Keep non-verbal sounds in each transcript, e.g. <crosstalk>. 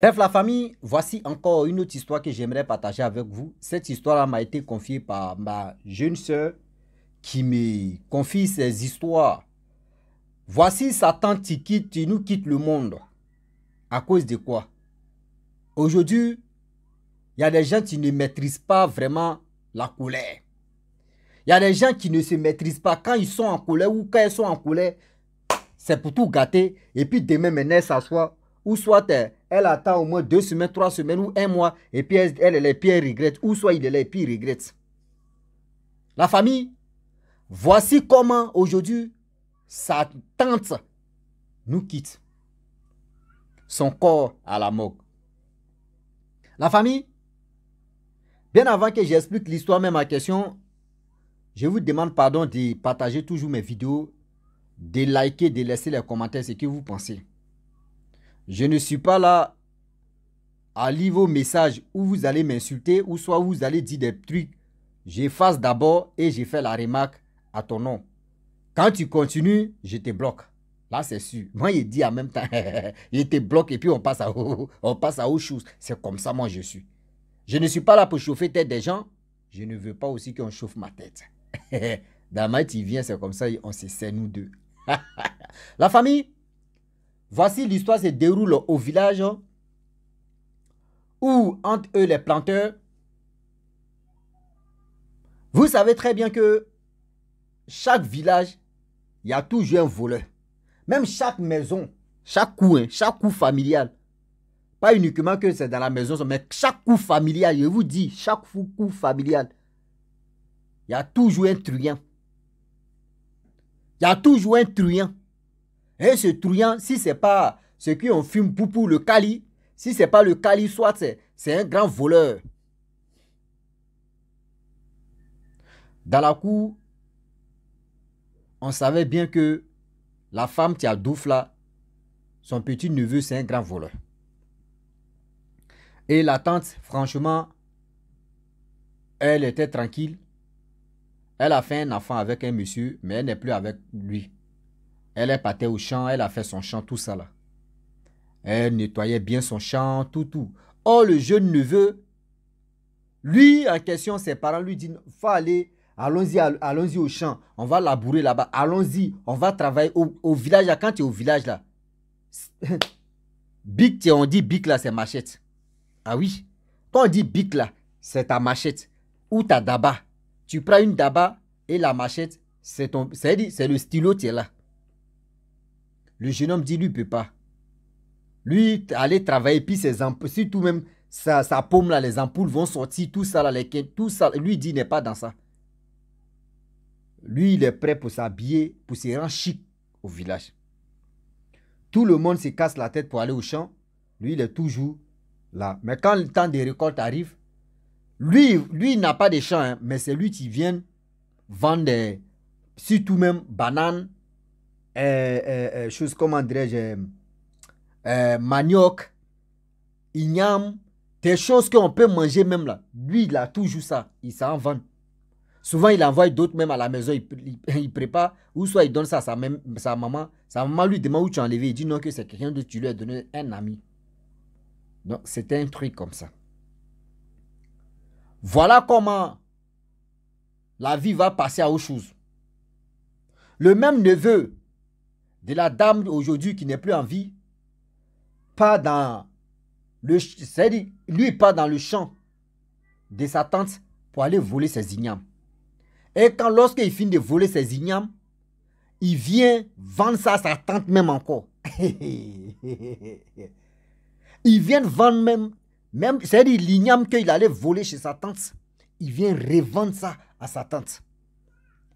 Bref, la famille, voici encore une autre histoire que j'aimerais partager avec vous. Cette histoire m'a été confiée par ma jeune soeur qui me confie ses histoires. Voici Satan qui nous quitte le monde. À cause de quoi Aujourd'hui, il y a des gens qui ne maîtrisent pas vraiment la colère. Il y a des gens qui ne se maîtrisent pas. Quand ils sont en colère ou quand ils sont en colère, c'est pour tout gâter. Et puis demain, maintenant, soit ou soit euh, elle attend au moins deux semaines, trois semaines ou un mois, et puis elle, est et regrette, ou soit il est là, pire regrette. La famille, voici comment aujourd'hui sa tante nous quitte. Son corps à la moque. La famille, bien avant que j'explique l'histoire même ma question, je vous demande pardon de partager toujours mes vidéos, de liker, de laisser les commentaires, ce que vous pensez. Je ne suis pas là à lire vos messages où vous allez m'insulter ou soit vous allez dire des trucs. J'efface d'abord et j'ai fait la remarque à ton nom. Quand tu continues, je te bloque. Là, c'est sûr. <laughs> Moi, il dit en même temps, il <laughs> te bloque et puis on passe à, on passe à autre chose. C'est comme ça, moi, je suis. Je ne suis pas là pour chauffer tête des gens. Je ne veux pas aussi qu'on chauffe ma tête. <laughs> Damaï, tu vient, c'est comme ça, on se sait, nous deux. la famille, Voici l'histoire se déroule au village où, entre eux, les planteurs, vous savez très bien que chaque village, il y a toujours un voleur. Même chaque maison, chaque coup, chaque coup familial. Pas uniquement que c'est dans la maison, mais chaque coup familial, je vous dis, chaque coup familial, il y a toujours un truand. Il y a toujours un truand. Et hein, ce trouillant, si c'est pas ce qu'on fume pour, le Cali, si c'est pas le Cali, soit c'est un grand voleur. Dans la cour, on savait bien que la femme qui a là, son petit neveu, c'est un grand voleur. Et la tante, franchement, elle était tranquille. Elle a fait un enfant avec un monsieur, mais elle n'est plus avec lui. Elle est partie au champ, elle a fait son champ, tout ça là. Elle nettoyait bien son champ, tout, tout. Oh, le jeune neveu, lui en question, ses parents lui disent faut aller, allons-y allons au champ, on va labourer là-bas, allons-y, on va travailler au, village là. Quand tu es au village là, Bic, on dit bic là, c'est machette. Ah oui. Quand on dit bic là, c'est ta machette ou ta daba. Tu prends une daba et la machette, c'est c'est le stylo, qui est là. Le jeune homme dit, lui, il ne peut pas. Lui, aller travailler, puis ses ampoules, si tout même sa, sa paume, là, les ampoules vont sortir, tout ça, là, les, tout ça, lui, dit, n'est pas dans ça. Lui, il est prêt pour s'habiller, pour se rendre chic au village. Tout le monde se casse la tête pour aller au champ. Lui, il est toujours là. Mais quand le temps des récoltes arrive, lui, lui n'a pas de champ, hein, mais c'est lui qui vient vendre, surtout même, bananes, euh, euh, euh choses, comment dirais-je, euh, manioc, igname, des choses qu'on peut manger même là. Lui, il a toujours ça. Il s'en vend. Souvent, il envoie d'autres même à la maison. Il, prépare. Ou soit il donne ça à sa, même, sa maman. Sa maman lui demande où tu as enlevé. Il dit non, que c'est quelqu'un de tu lui as donné un ami. Donc, c'était un truc comme ça. Voilà comment la vie va passer à autre chose. Le même neveu de la dame aujourd'hui qui n'est plus en vie, pas dans le, lui part dans le champ de sa tante pour aller voler ses ignames. Et quand lorsqu'il finit de voler ses ignames, il vient vendre ça à sa tante même encore. <laughs> il vient vendre même, même c'est-à-dire l'igname qu'il allait voler chez sa tante, il vient revendre ça à sa tante.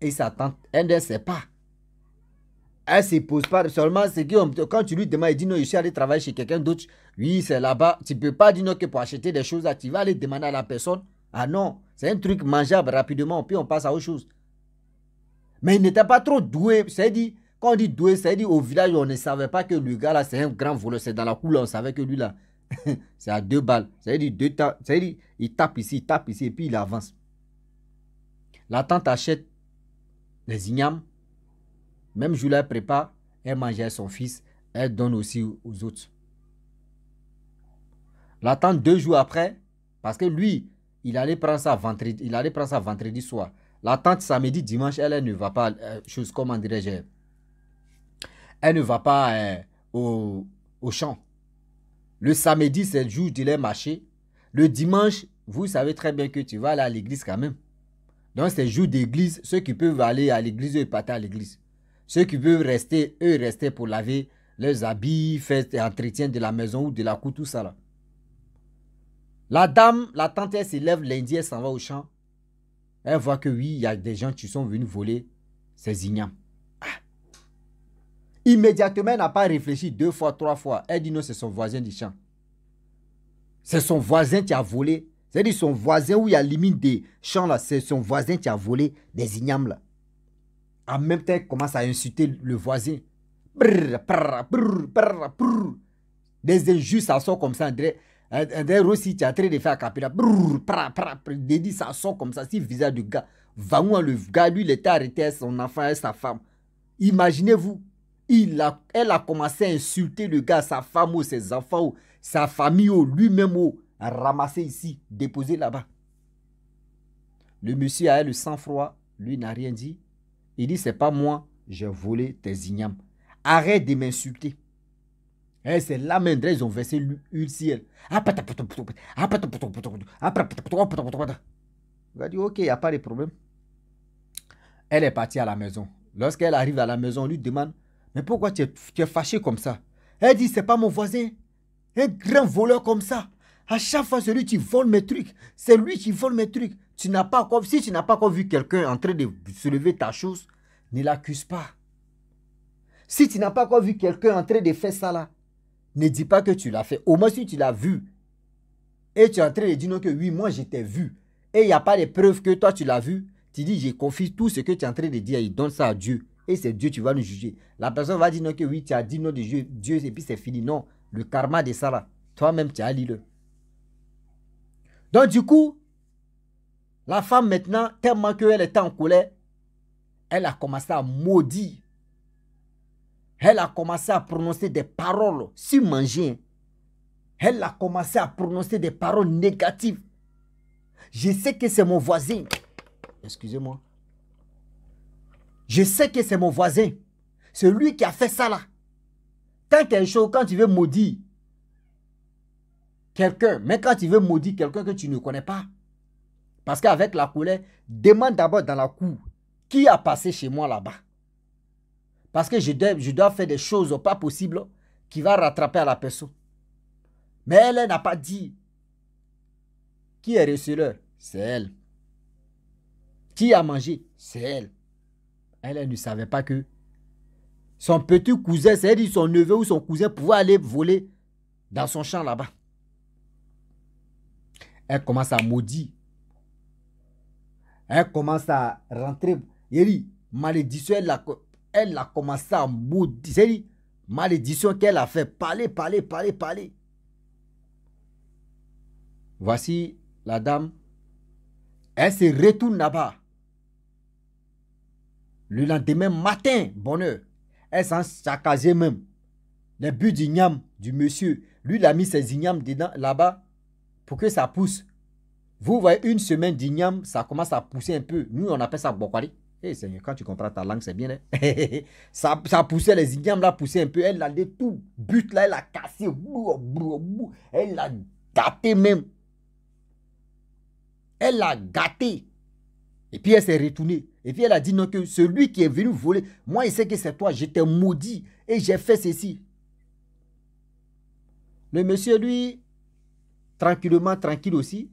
Et sa tante, elle ne sait pas elle se pose pas. Seulement, c'est que quand tu lui demandes, il dit non, je suis allé travailler chez quelqu'un d'autre. Oui, c'est là-bas. Tu peux pas dire non que pour acheter des choses, tu vas aller demander à la personne. Ah non, c'est un truc mangeable rapidement, puis on passe à autre chose. Mais il n'était pas trop doué. C'est dit, quand on dit doué, c'est dit au village, on ne savait pas que le gars là, c'est un grand voleur. C'est dans la couleur, on savait que lui là, <laughs> c'est à deux balles. C'est dit, deux dit, il tape ici, il tape ici, et puis il avance. La tante achète les ignames même je la prépare, elle mangeait son fils, elle donne aussi aux autres. L'attente deux jours après, parce que lui, il allait prendre ça vendredi, il allait prendre vendredi soir. L'attente samedi, dimanche, elle, ne va pas, euh, chose comment dirais-je, elle ne va pas euh, au, champ. Le samedi, c'est le jour il est marché. Le dimanche, vous savez très bien que tu vas aller à l'église quand même. Donc, c'est jour d'église. Ceux qui peuvent aller à l'église, et partent à l'église. Ceux qui veulent rester, eux, rester pour laver leurs habits, faire entretiens de la maison ou de la cour, tout ça là. La dame, la tante, elle s'élève lundi, elle s'en va au champ. Elle voit que oui, il y a des gens qui sont venus voler ses ignames. Ah. Immédiatement, elle n'a pas réfléchi deux fois, trois fois. Elle dit non, c'est son voisin du champ. C'est son voisin qui a volé. C'est-à-dire son voisin où il y a limite des champs là, c'est son voisin qui a volé des ignames là. En même temps, il commence à insulter le voisin. Brrr, Des injustes, ça sort comme ça. André, André Rossi, tu as très de faire capilla. Dédit, ça sort comme ça. Si visage du gars, va où le gars, lui, il était arrêté, son enfant et sa femme. Imaginez-vous, elle a commencé à insulter le gars, sa femme ou oh, ses enfants ou oh, sa famille ou oh, lui-même ou ramasser ici, déposer là-bas. Le monsieur a le sang-froid, lui n'a rien dit, il dit, c'est pas moi, j'ai volé tes ignames. Arrête de m'insulter. Et eh, c'est la même, ils ont versé l'huile ciel. Ah, ah, ah, il a dit, ok, il n'y a pas de problème. Elle est partie à la maison. Lorsqu'elle arrive à la maison, on lui demande, mais pourquoi tu es, tu es fâché comme ça Elle dit, c'est pas mon voisin. Un grand voleur comme ça. À chaque fois, c'est lui qui vole mes trucs. C'est lui qui vole mes trucs si tu n'as pas encore vu quelqu'un en train de soulever ta chose, ne l'accuse pas. Si tu n'as pas encore vu quelqu'un en train de faire ça là, ne dis pas que tu l'as fait. Au moins si tu l'as vu et tu es en train de dire non que oui, moi j'étais vu et il n'y a pas de preuves que toi tu l'as vu, tu dis j'ai confie tout ce que tu es en train de dire, il donne ça à Dieu et c'est Dieu qui va nous juger. La personne va dire non que oui, tu as dit non de Dieu, et puis c'est fini. Non, le karma de ça toi-même tu as lu le. Donc du coup, la femme maintenant, tellement qu'elle était en colère, elle a commencé à maudire. Elle a commencé à prononcer des paroles sur manger. Elle a commencé à prononcer des paroles négatives. Je sais que c'est mon voisin. Excusez-moi. Je sais que c'est mon voisin. C'est lui qui a fait ça là. Quand quelque chose, quand tu veux maudire quelqu'un, mais quand tu veux maudire quelqu'un que tu ne connais pas, parce qu'avec la colère, demande d'abord dans la cour qui a passé chez moi là-bas. Parce que je dois, faire des choses pas possibles qui va rattraper à la personne. Mais elle n'a pas dit qui est receleur, c'est elle. Qui a mangé, c'est elle. elle. Elle ne savait pas que son petit cousin, c'est-à-dire son neveu ou son cousin, pouvait aller voler dans son champ là-bas. Elle commence à maudire elle commence à rentrer. Elle malédiction, elle a, elle a commencé à maudire. Elle malédiction qu'elle a fait. Parler, parler, parler, parler. Voici la dame. Elle se retourne là-bas. Le lendemain matin, bonheur, elle s'en saccageait même. Les du d'igname du monsieur, lui, il a mis ses ignames là-bas pour que ça pousse. Vous voyez, une semaine d'igname, ça commence à pousser un peu. Nous, on appelle ça bokwari. Eh Seigneur, quand tu comprends ta langue, c'est bien. Hein. <laughs> ça, poussait, les ignames là poussaient un peu. Elle a tout but là, elle a cassé. Elle l'a gâté même. Elle l'a gâté. Et puis elle s'est retournée. Et puis elle a dit non, que celui qui est venu voler, moi il sait que c'est toi, j'étais maudit et j'ai fait ceci. Le monsieur, lui, tranquillement, tranquille aussi,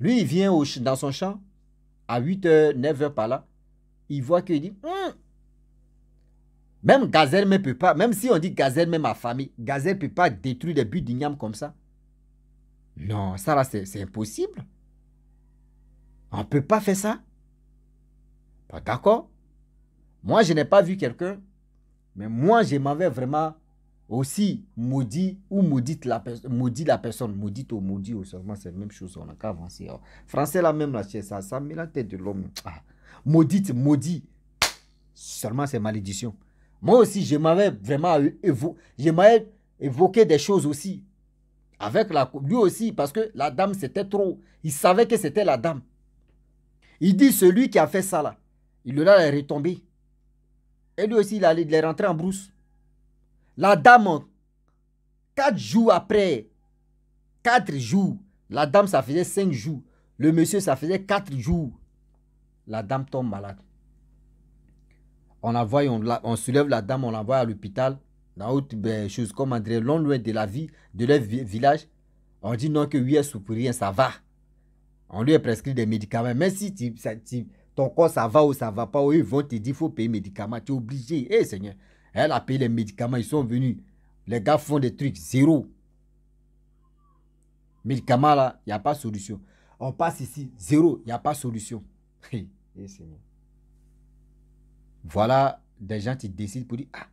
lui, il vient dans son champ à 8h, 9h par là. Il voit qu'il dit hum! Même Gazelle ne peut pas, même si on dit Gazelle, même ma famille, Gazelle ne peut pas détruire les buts d'igname comme ça. Non, ça là, c'est impossible. On ne peut pas faire ça. Pas D'accord. Moi, je n'ai pas vu quelqu'un, mais moi, je m'en vais vraiment aussi maudit ou maudite la, maudit la personne, maudite ou maudit ou seulement, c'est la même chose, on n'a qu'à avancer. Hein. Français là même, ça, ça met la tête de l'homme. Ah, maudite, maudit, seulement c'est malédiction. Moi aussi, je m'avais vraiment évoqué des choses aussi. Avec la, lui aussi, parce que la dame, c'était trop. Il savait que c'était la dame. Il dit, celui qui a fait ça là, il aura a retombé. Et lui aussi, il est rentré en brousse. La dame, quatre jours après, quatre jours, la dame, ça faisait cinq jours. Le monsieur, ça faisait quatre jours. La dame tombe malade. On la on, on soulève la dame, on l'envoie à l'hôpital. Dans autre ben, chose, comme André, loin de la vie, de leur village. On dit non que oui, sous pour rien, ça va. On lui a prescrit des médicaments. mais si ton corps, ça va ou ça va pas, ils vont te dire, il faut payer médicaments. Tu es obligé. Eh Seigneur, elle a payé les médicaments, ils sont venus. Les gars font des trucs, zéro. Médicaments là, il n'y a pas de solution. On passe ici, zéro, il n'y a pas de solution. <laughs> Eh, eh, voilà des gens qui décident pour dire Ah,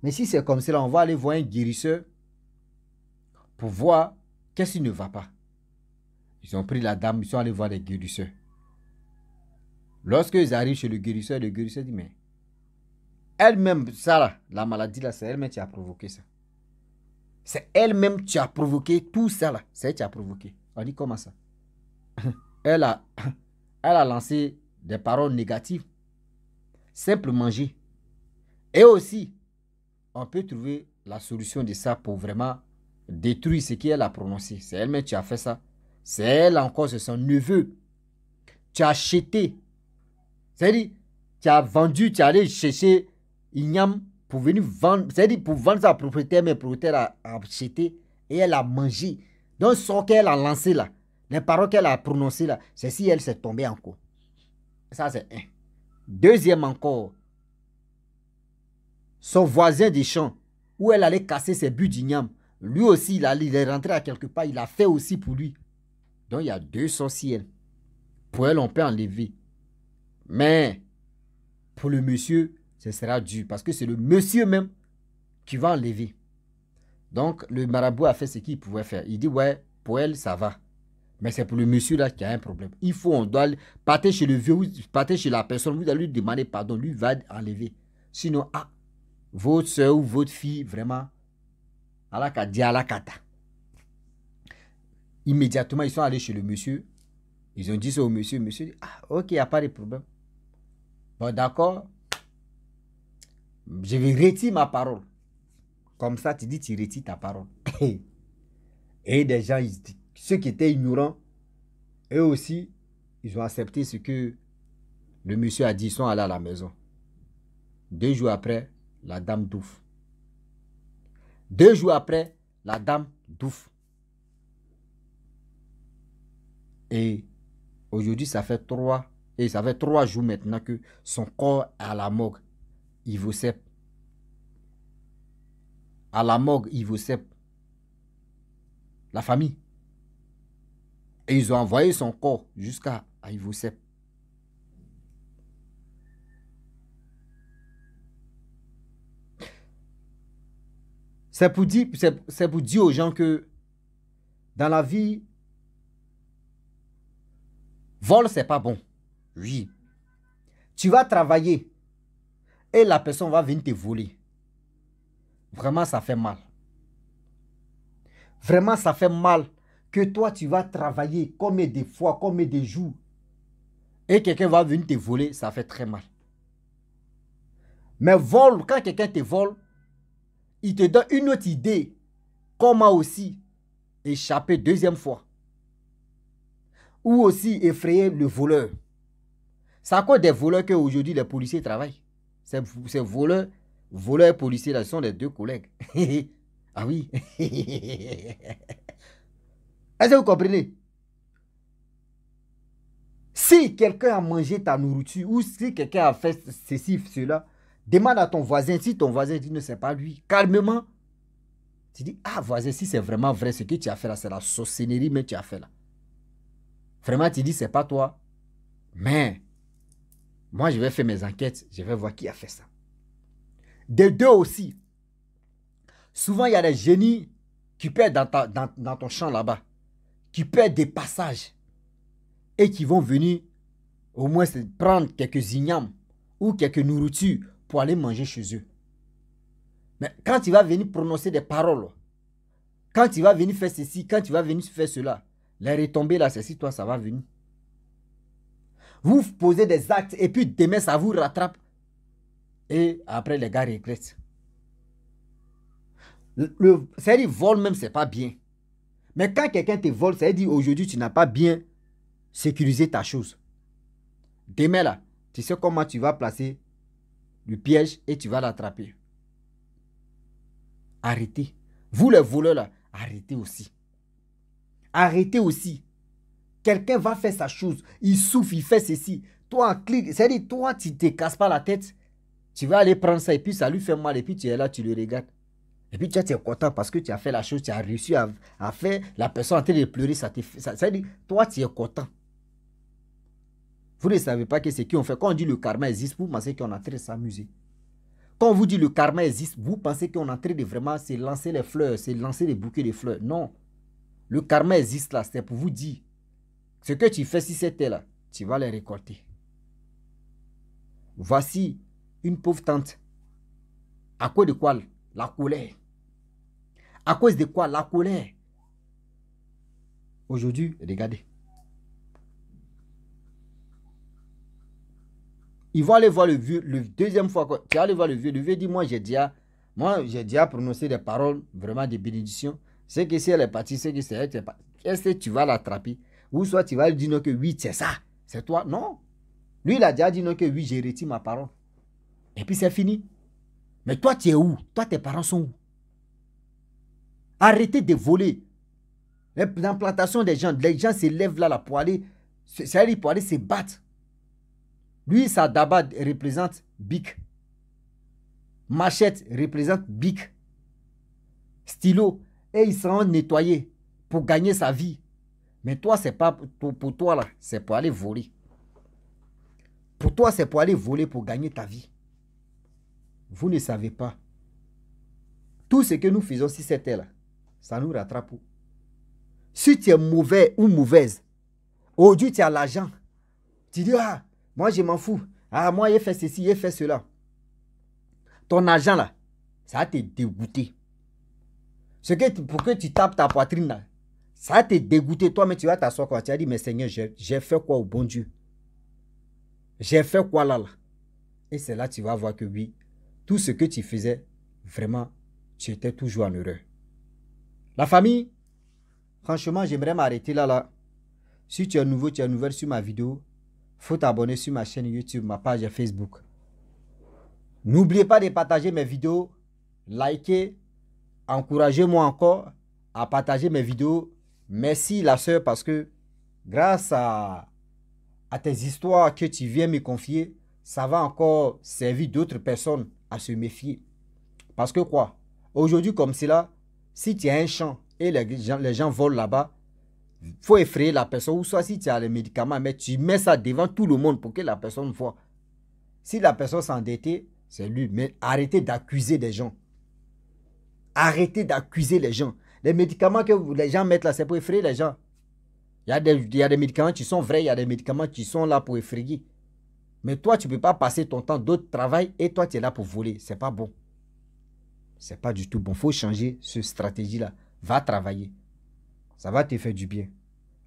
mais si c'est comme cela, on va aller voir un guérisseur pour voir qu'est-ce qui ne va pas. Ils ont pris la dame, ils sont allés voir les guérisseurs. Lorsqu'ils arrivent chez le guérisseur, le guérisseur dit Mais elle-même, ça là, la maladie là, c'est elle-même qui a provoqué ça. C'est elle-même qui a provoqué tout ça là. C'est elle qui a provoqué. On dit comment ça <laughs> elle a, <laughs> elle a lancé des paroles négatives. Simple manger. Et aussi, on peut trouver la solution de ça pour vraiment détruire ce qu'elle a prononcé. C'est elle-même qui a fait ça. C'est elle encore, c'est son neveu. Tu as acheté. C'est-à-dire, tu as vendu, tu as allé chercher Ignam... pour venir vendre, c'est-à-dire pour vendre sa propriété... mais propriétaire a, acheté et elle a mangé. Donc, ce qu'elle a lancé là, les paroles qu'elle a prononcées là, c'est si elle s'est tombée en encore. Ça, c'est un. Deuxième encore, son voisin des champs... où elle allait casser ses buts d'igname, lui aussi, il, il est rentré à quelque part, il a fait aussi pour lui. Donc, il y a deux sorcières. Pour elle, on peut enlever. Mais, pour le monsieur, ce sera dû, parce que c'est le monsieur même qui va enlever. Donc, le marabout a fait ce qu'il pouvait faire. Il dit, ouais, pour elle, ça va. Mais c'est pour le monsieur là qui a un problème. Il faut, on doit partir chez le vieux, partir chez la personne, vous allez lui demander pardon, lui va enlever. Sinon, ah, votre soeur ou votre fille, vraiment, la alakata. Immédiatement, ils sont allés chez le monsieur. Ils ont dit ça au monsieur. monsieur dit, ah, ok, il n'y a pas de problème. Bon, d'accord, je vais retirer ma parole. Comme ça, tu dis, tu retires ta parole. <laughs> Et des gens, ceux qui étaient ignorants, eux aussi, ils ont accepté ce que le monsieur a dit, ils sont allés à la maison. Deux jours après, la dame d'Ouf. Deux jours après, la dame d'Ouf. Et aujourd'hui, ça fait trois, et ça fait trois jours maintenant que son corps est à la morgue. Ivosep. À la morgue, Ivosep. La famille. Et ils ont envoyé son corps jusqu'à Ivosep. C'est pour, dire, c'est pour dire aux gens que dans la vie, vol, c'est pas bon. Oui. Tu vas travailler et la personne va venir te voler. Vraiment, ça fait mal. Vraiment, ça fait mal que toi, tu vas travailler combien de fois, combien des jours, et quelqu'un va venir te voler, ça fait très mal. Mais vol, quand quelqu'un te vole, il te donne une autre idée, comment aussi échapper deuxième fois. Ou aussi effrayer le voleur. C'est à quoi des voleurs qu'aujourd'hui les policiers travaillent. Ces, voleurs, voleurs et policiers, là, sont les deux collègues. <laughs> ah oui. <laughs> Est-ce que vous comprenez Si quelqu'un a mangé ta nourriture ou si quelqu'un a fait ceci, cela, demande à ton voisin. Si ton voisin dit ne c'est pas lui, calmement, tu dis, ah voisin, si c'est vraiment vrai ce que tu as fait là, c'est la sorcellerie mais tu as fait là. Vraiment, tu dis, c'est pas toi. Mais moi, je vais faire mes enquêtes, je vais voir qui a fait ça. Des deux aussi. Souvent, il y a des génies qui perdent dans, ton champ là-bas, qui perdent des passages et qui vont venir au moins prendre quelques ignames ou quelques nourritures pour aller manger chez eux. Mais quand il va venir prononcer des paroles, quand il va venir faire ceci, quand il va venir faire cela, les retombées là, c'est si toi, ça va venir vous posez des actes et puis demain ça vous rattrape. Et après les gars regrettent. Le, c'est-à-dire vol même c'est pas bien. Mais quand quelqu'un te vole, ça veut dire aujourd'hui tu n'as pas bien sécurisé ta chose. Demain là, tu sais comment tu vas placer le piège et tu vas l'attraper. Arrêtez. Vous les voleurs là, arrêtez aussi. Arrêtez aussi. Quelqu'un va faire sa chose. Il souffre, il fait ceci. Toi, C'est-à-dire, toi, tu ne te casses pas la tête. Tu vas aller prendre ça et puis ça lui fait mal. Et puis tu es là, tu le regardes. Et puis tu es content parce que tu as fait la chose, tu as réussi à, faire. La personne en train de pleurer, ça te fait. toi, tu es content. Vous ne savez pas que qui ont fait. Quand on dit le karma existe, vous pensez qu'on est en train de s'amuser. Quand on vous dit le karma existe, vous pensez qu'on est en train de vraiment se lancer les fleurs, c'est lancer les bouquets de fleurs. Non. Le karma existe là, c'est pour vous dire ce que tu fais si c'était là, tu vas les récolter. Voici une pauvre tante. À cause de quoi La colère. À cause de quoi La colère. Aujourd'hui, regardez. Ils vont aller voir le vieux, le deuxième fois. Tu vas aller voir le vieux. Le vieux dit Moi, j'ai déjà, moi, j'ai prononcé des paroles vraiment de bénédiction. C'est que si elle est partie, c'est que c'est elle qui est partie. Est-ce que tu vas l'attraper ou soit tu vas lui dire que oui, c'est ça, c'est toi. Non. Lui, il a déjà dit non que oui, j'ai retiré ma parole. Et puis c'est fini. Mais toi, tu es où Toi, tes parents sont où Arrêtez de voler. L'implantation des gens, les gens se lèvent là, pour aller, pour aller se battre. Lui, sa daba représente bic. Machette représente bic. Stylo. Et ils seront nettoyés pour gagner sa vie. Mais toi, c'est pas pour, toi là, c'est pour aller voler. Pour toi, c'est pour aller voler pour gagner ta vie. Vous ne savez pas. Tout ce que nous faisons si c'était là, ça nous rattrape. Si tu es mauvais ou mauvaise, aujourd'hui tu as l'argent. Tu dis, ah, moi je m'en fous. Ah, moi j'ai fait ceci, j'ai fait cela. Ton argent là, ça va te dégoûter. Ce que, pour que tu tapes ta poitrine là, ça va te dégoûté, toi, mais tu vas t'asseoir quand Tu as dit, mais Seigneur, j'ai fait quoi au bon Dieu J'ai fait quoi là, là Et c'est là que tu vas voir que oui, tout ce que tu faisais, vraiment, tu étais toujours en erreur. La famille, franchement, j'aimerais m'arrêter là, là. Si tu es nouveau, tu es nouvelle sur ma vidéo, faut t'abonner sur ma chaîne YouTube, ma page Facebook. N'oubliez pas de partager mes vidéos, liker, encouragez-moi encore à partager mes vidéos Merci la soeur, parce que grâce à, tes histoires que tu viens me confier, ça va encore servir d'autres personnes à se méfier. Parce que quoi Aujourd'hui comme cela, si tu as un champ et les gens, volent là-bas, faut effrayer la personne. Ou soit si tu as les médicaments, mais tu mets ça devant tout le monde pour que la personne voit. Si la personne s'endettait, c'est lui. Mais arrêtez d'accuser des gens. Arrêtez d'accuser les gens. Les médicaments que les gens mettent là, c'est pour effrayer les gens. Il y, a des, médicaments qui sont vrais, il y a des médicaments qui sont là pour effrayer. Mais toi, tu ne peux pas passer ton temps, d'autre travail. et toi, tu es là pour voler. C'est pas bon. C'est pas du tout bon. faut changer ce stratégie-là. Va travailler. Ça va te faire du bien.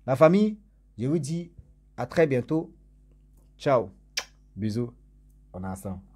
La famille, je vous dis à très bientôt. Ciao. Bisous. On est ensemble.